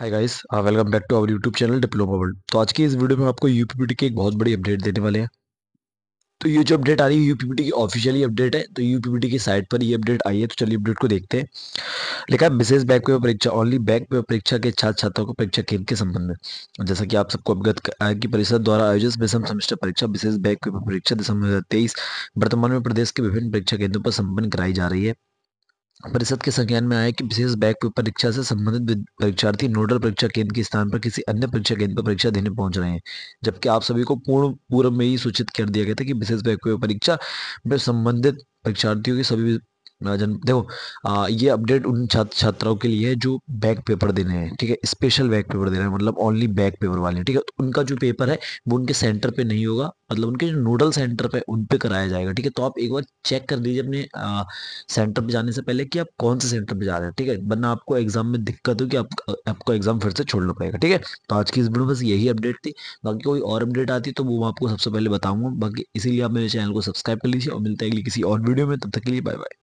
hi guys welcome back to our YouTube channel diploma world तो आज की इस वीडियो में आपको यूपीपीटी की एक बहुत बड़ी अपडेट देने वाले हैं तो ये जो अपडेट आ रही है यूपीपीटी की ऑफिशियली अपडेट है तो यूपीपीटी की साइट पर ये अपडेट आई है तो चलिए अपडेट को देखते हैं लिखा है मिसेज बैंक पेपर परीक्षा ओनली बैंक पेपर परीक्षा के छात्र छात्रों को परीक्षा केंद्र के संबंध में जैसा कि आप सबको अवगत है कि परिषद द्वारा आयोजित विषम सेमेस्टर परीक्षा विशेष बैंक पेपर परीक्षा दिसंबर दो वर्तमान में प्रदेश के विभिन्न परीक्षा केंद्रों पर संपन्न कराई जा रही है परिषद के संज्ञान में आया कि विशेष बैक परीक्षा से संबंधित परीक्षार्थी नोडल परीक्षा केंद्र के स्थान पर किसी अन्य परीक्षा केंद्र पर परीक्षा देने पहुंच रहे हैं जबकि आप सभी को पूर्ण पूर्व में ही सूचित कर दिया गया था कि विशेष बैक परीक्षा में संबंधित परीक्षार्थियों की सभी जन देखो आ, ये अपडेट उन छात्र छात्राओं के लिए है जो बैक पेपर देने हैं ठीक है स्पेशल बैक पेपर देना है मतलब ओनली बैक पेपर वाले ठीक है तो उनका जो पेपर है वो उनके सेंटर पे नहीं होगा मतलब उनके जो नोडल सेंटर पे उन पे कराया जाएगा ठीक है तो आप एक बार चेक कर दीजिए अपने आ, सेंटर पे जाने से पहले कि आप कौन से सेंटर पे जा रहे हैं ठीक है वरना आपको एग्जाम में दिक्कत हो कि आप, आपको एग्जाम फिर से छोड़ना पड़ेगा ठीक है तो आज की इस वीडियो में बस यही अपडेट थी बाकी कोई और अपडेट आती तो वो मैं आपको सबसे पहले बताऊंगा बाकी इसीलिए आप मेरे चैनल को सब्सक्राइब कर लीजिए और मिलते हैं अगली किसी और वीडियो में तब तक के लिए बाय बाय